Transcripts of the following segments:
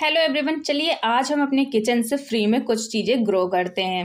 hello everyone चलिए आज हम अपने किचन से फ्री में कुछ चीज़ें ग्रो करते हैं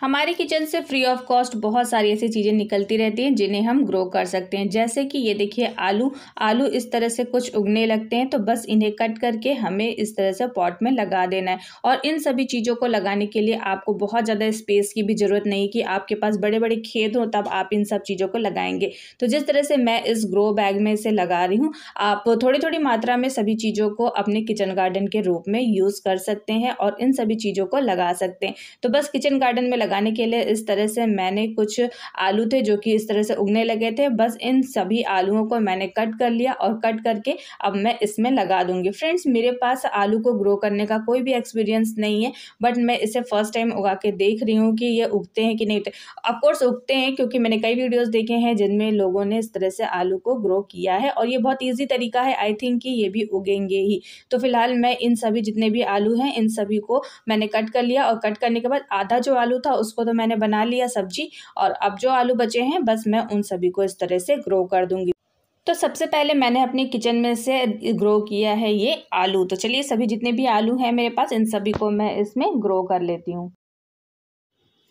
हमारे किचन से फ्री ऑफ कॉस्ट बहुत सारी ऐसी चीज़ें निकलती रहती हैं जिन्हें हम ग्रो कर सकते हैं जैसे कि ये देखिए आलू आलू इस तरह से कुछ उगने लगते हैं तो बस इन्हें कट करके हमें इस तरह से पॉट में लगा देना है और इन सभी चीज़ों को लगाने के लिए आपको बहुत ज़्यादा स्पेस की भी ज़रूरत नहीं कि आपके पास बड़े बड़े खेत हों तब आप इन सब चीज़ों को लगाएंगे तो जिस तरह से मैं इस ग्रो बैग में इसे लगा रही हूँ आप थोड़ी थोड़ी मात्रा में सभी चीज़ों को अपने किचन गार्डन के रूप में यूज़ कर सकते हैं और इन सभी चीज़ों को लगा सकते हैं तो बस किचन गार्डन में लगा लगाने के लिए इस तरह से मैंने कुछ आलू थे जो कि इस तरह से उगने लगे थे बस इन सभी आलूओं को मैंने कट कर लिया और कट करके अब मैं इसमें लगा दूंगी फ्रेंड्स मेरे पास आलू को ग्रो करने का कोई भी एक्सपीरियंस नहीं है बट मैं इसे फर्स्ट टाइम उगा के देख रही हूँ कि ये उगते हैं कि नहीं उगते ऑफकोर्स उगते हैं क्योंकि मैंने कई वीडियोज़ देखे हैं जिनमें लोगों ने इस तरह से आलू को ग्रो किया है और ये बहुत ईजी तरीका है आई थिंक कि ये भी उगेंगे ही तो फिलहाल मैं इन सभी जितने भी आलू हैं इन सभी को मैंने कट कर लिया और कट करने के बाद आधा जो आलू था उसको तो मैंने बना लिया सब्जी और अब जो आलू बचे हैं बस मैं उन सभी को इस तरह से ग्रो कर दूंगी तो सबसे पहले मैंने अपने किचन में से ग्रो किया है ये आलू तो चलिए सभी जितने भी आलू हैं मेरे पास इन सभी को मैं इसमें ग्रो कर लेती हूँ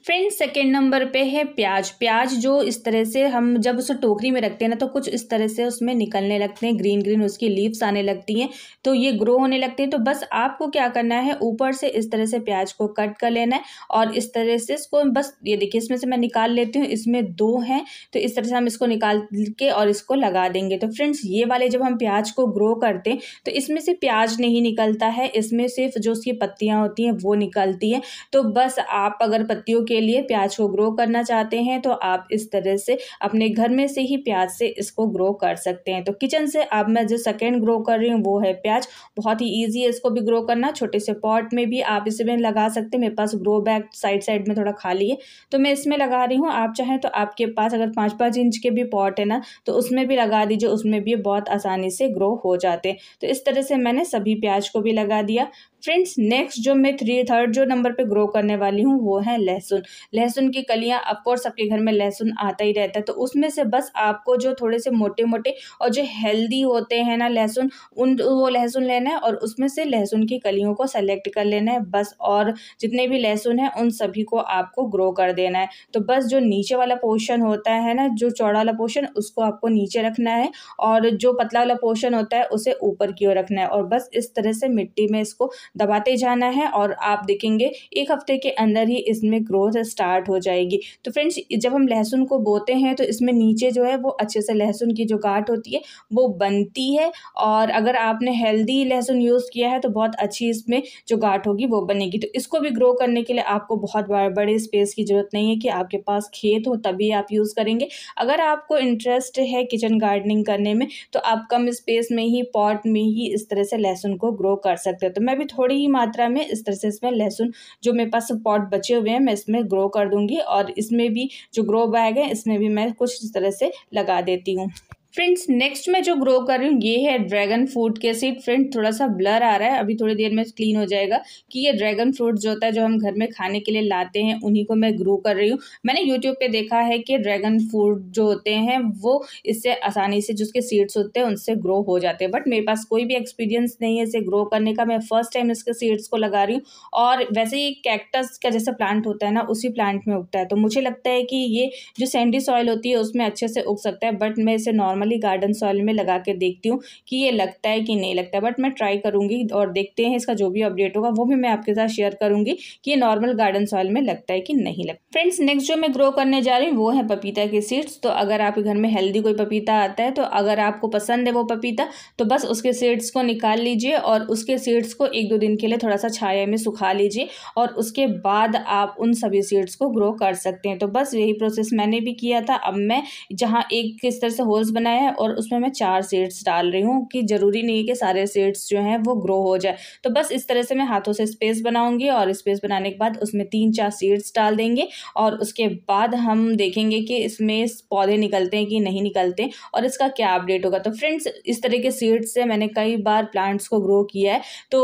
फ्रेंड्स सेकेंड नंबर पे है प्याज प्याज जो इस तरह से हम जब उसे टोकरी में रखते हैं ना तो कुछ इस तरह से उसमें निकलने लगते हैं ग्रीन ग्रीन उसकी लीव्स आने लगती हैं तो ये ग्रो होने लगते हैं तो बस आपको क्या करना है ऊपर से इस तरह से प्याज को कट कर लेना है और इस तरह से इसको बस ये देखिए इसमें से मैं निकाल लेती हूँ इसमें दो हैं तो इस तरह से हम इसको निकाल के और इसको लगा देंगे तो फ्रेंड्स ये वाले जब हम प्याज को ग्रो करते हैं तो इसमें से प्याज नहीं निकलता है इसमें सिर्फ जो उसकी पत्तियाँ होती हैं वो निकलती हैं तो बस आप अगर पत्तियों के लिए प्याज को ग्रो करना चाहते हैं तो आप इस तरह से अपने घर में से ही प्याज से इसको ग्रो कर सकते हैं तो किचन से अब मैं जो सेकेंड ग्रो कर रही हूँ वो है प्याज बहुत ही ईजी है इसको भी ग्रो करना छोटे से पॉट में भी आप में लगा सकते हैं मेरे पास ग्रो बैग साइड साइड में थोड़ा खाली है तो मैं इसमें लगा रही हूँ आप चाहें तो आपके पास अगर पाँच पाँच इंच के भी पॉट है ना तो उसमें भी लगा दीजिए उसमें भी बहुत आसानी से ग्रो हो जाते हैं तो इस तरह से मैंने सभी प्याज को भी लगा दिया फ्रेंड्स नेक्स्ट जो मैं थ्री थर्ड जो नंबर पे ग्रो करने वाली हूँ वो है लहसुन लहसुन की कलियाँ अफकोर्स सबके घर में लहसुन आता ही रहता है तो उसमें से बस आपको जो थोड़े से मोटे मोटे और जो हेल्दी होते हैं ना लहसुन उन वो लहसुन लेना है और उसमें से लहसुन की कलियों को सेलेक्ट कर लेना है बस और जितने भी लहसुन है उन सभी को आपको ग्रो कर देना है तो बस जो नीचे वाला पोर्शन होता है ना जो चौड़ा वाला पोर्शन उसको आपको नीचे रखना है और जो पतला वाला पोर्शन होता है उसे ऊपर की ओर रखना है और बस इस तरह से मिट्टी में इसको दबाते जाना है और आप देखेंगे एक हफ्ते के अंदर ही इसमें ग्रोथ स्टार्ट हो जाएगी तो फ्रेंड्स जब हम लहसुन को बोते हैं तो इसमें नीचे जो है वो अच्छे से लहसुन की जो गाठ होती है वो बनती है और अगर आपने हेल्दी लहसुन यूज़ किया है तो बहुत अच्छी इसमें जो गाठ होगी वो बनेगी तो इसको भी ग्रो करने के लिए आपको बहुत बड़े स्पेस की ज़रूरत नहीं है कि आपके पास खेत हो तभी आप यूज़ करेंगे अगर आपको इंटरेस्ट है किचन गार्डनिंग करने में तो आप कम स्पेस में ही पॉट में ही इस तरह से लहसुन को ग्रो कर सकते हो तो मैं भी थोड़ी ही मात्रा में इस तरह से इसमें लहसुन जो मेरे पास पॉट बचे हुए हैं मैं इसमें ग्रो कर दूँगी और इसमें भी जो ग्रो बैग है इसमें भी मैं कुछ इस तरह से लगा देती हूँ फ्रेंड्स नेक्स्ट मैं जो ग्रो कर रही हूँ ये है ड्रैगन फ्रूट के सीड फ्रेंड थोड़ा सा ब्लर आ रहा है अभी थोड़ी देर में क्लीन हो जाएगा कि ये ड्रैगन फ्रूट जो होता है जो हम घर में खाने के लिए लाते हैं उन्हीं को मैं ग्रो कर रही हूँ मैंने यूट्यूब पे देखा है कि ड्रैगन फ्रूट जो होते हैं वो इससे आसानी से जिसके सीड्स होते हैं उनसे ग्रो हो जाते हैं बट मेरे पास कोई भी एक्सपीरियंस नहीं है इसे ग्रो करने का मैं फ़र्स्ट टाइम इसके सीड्स को लगा रही हूँ और वैसे ही कैक्टस का जैसे प्लांट होता है ना उसी प्लांट में उगता है तो मुझे लगता है कि ये जो सैंडी सॉइल होती है उसमें अच्छे से उग सकता है बट मैं इसे नॉर्मल नॉर्मली गार्डन सॉइल में लगा के देखती हूँ कि ये लगता है कि नहीं लगता बट मैं ट्राई करूँगी और देखते हैं इसका जो भी अपडेट होगा वो भी मैं आपके साथ शेयर करूँगी कि ये नॉर्मल गार्डन सॉइल में लगता है कि नहीं लगता फ्रेंड्स नेक्स्ट जो मैं ग्रो करने जा रही हूँ वो है पपीता के सीड्स तो अगर आपके घर में हेल्दी कोई पपीता आता है तो अगर आपको पसंद है वो पपीता तो बस उसके सीड्स को निकाल लीजिए और उसके सीड्स को एक दो दिन के लिए थोड़ा सा छाया में सुखा लीजिए और उसके बाद आप उन सभी सीड्स को ग्रो कर सकते हैं तो बस यही प्रोसेस मैंने भी किया था अब मैं जहाँ एक किस तरह से होल्स बना करना है और उसमें मैं चार सीड्स डाल रही हूँ कि ज़रूरी नहीं है कि सारे सीड्स जो हैं वो ग्रो हो जाए तो बस इस तरह से मैं हाथों से स्पेस बनाऊँगी और स्पेस बनाने के बाद उसमें तीन चार सीड्स डाल देंगे और उसके बाद हम देखेंगे कि इसमें पौधे निकलते हैं कि नहीं निकलते और इसका क्या अपडेट होगा तो फ्रेंड्स इस तरह के सीड्स से मैंने कई बार प्लांट्स को ग्रो किया है तो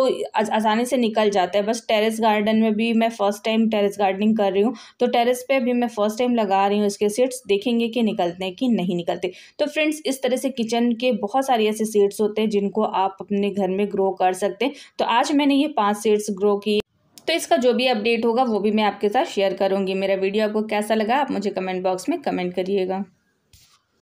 आसानी से निकल जाता है बस टेरेस गार्डन में भी मैं फ़र्स्ट टाइम टेरेस गार्डनिंग कर रही हूँ तो टेरेस पे भी मैं फ़र्स्ट टाइम लगा रही हूँ इसके सीड्स देखेंगे कि निकलते हैं कि नहीं निकलते तो फ्रेंड्स फ्रेंड्स इस तरह से किचन के बहुत सारे ऐसे सीड्स होते हैं जिनको आप अपने घर में ग्रो कर सकते हैं तो आज मैंने ये पांच सीड्स ग्रो किए तो इसका जो भी अपडेट होगा वो भी मैं आपके साथ शेयर करूंगी मेरा वीडियो आपको कैसा लगा आप मुझे कमेंट बॉक्स में कमेंट करिएगा